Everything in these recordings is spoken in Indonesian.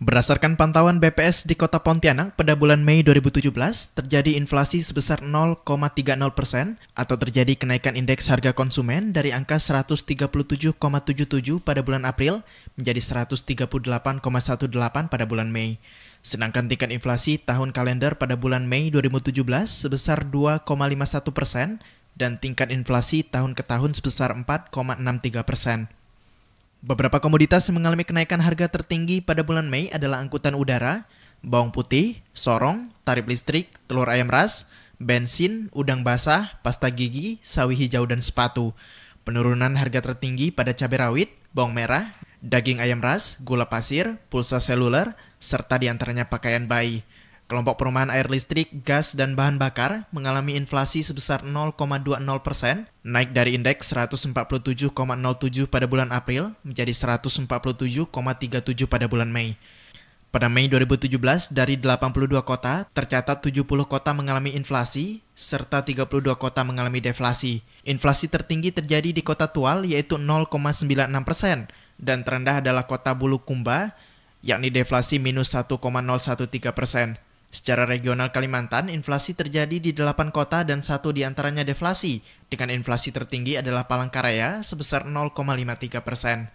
Berdasarkan pantauan BPS di Kota Pontianak pada bulan Mei 2017, terjadi inflasi sebesar 0,30 persen atau terjadi kenaikan indeks harga konsumen dari angka 137,77 pada bulan April menjadi 138,18 pada bulan Mei. Sedangkan tingkat inflasi tahun kalender pada bulan Mei 2017 sebesar 2,51 persen dan tingkat inflasi tahun ke tahun sebesar 4,63 persen. Beberapa komoditas yang mengalami kenaikan harga tertinggi pada bulan Mei adalah angkutan udara, bawang putih, sorong, tarif listrik, telur ayam ras, bensin, udang basah, pasta gigi, sawi hijau dan sepatu. Penurunan harga tertinggi pada cabai rawit, bawang merah, daging ayam ras, gula pasir, pulsa seluler, serta diantaranya pakaian bayi. Kelompok perumahan air listrik, gas, dan bahan bakar mengalami inflasi sebesar 0,20 persen, naik dari indeks 147,07 pada bulan April menjadi 147,37 pada bulan Mei. Pada Mei 2017, dari 82 kota, tercatat 70 kota mengalami inflasi, serta 32 kota mengalami deflasi. Inflasi tertinggi terjadi di kota Tual, yaitu 0,96 persen, dan terendah adalah kota Bulukumba, yakni deflasi minus 1,013 persen. Secara regional Kalimantan, inflasi terjadi di delapan kota dan satu di antaranya deflasi, dengan inflasi tertinggi adalah Palangkaraya sebesar 0,53 persen.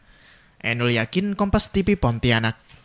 Enul Yakin, Kompas TV Pontianak.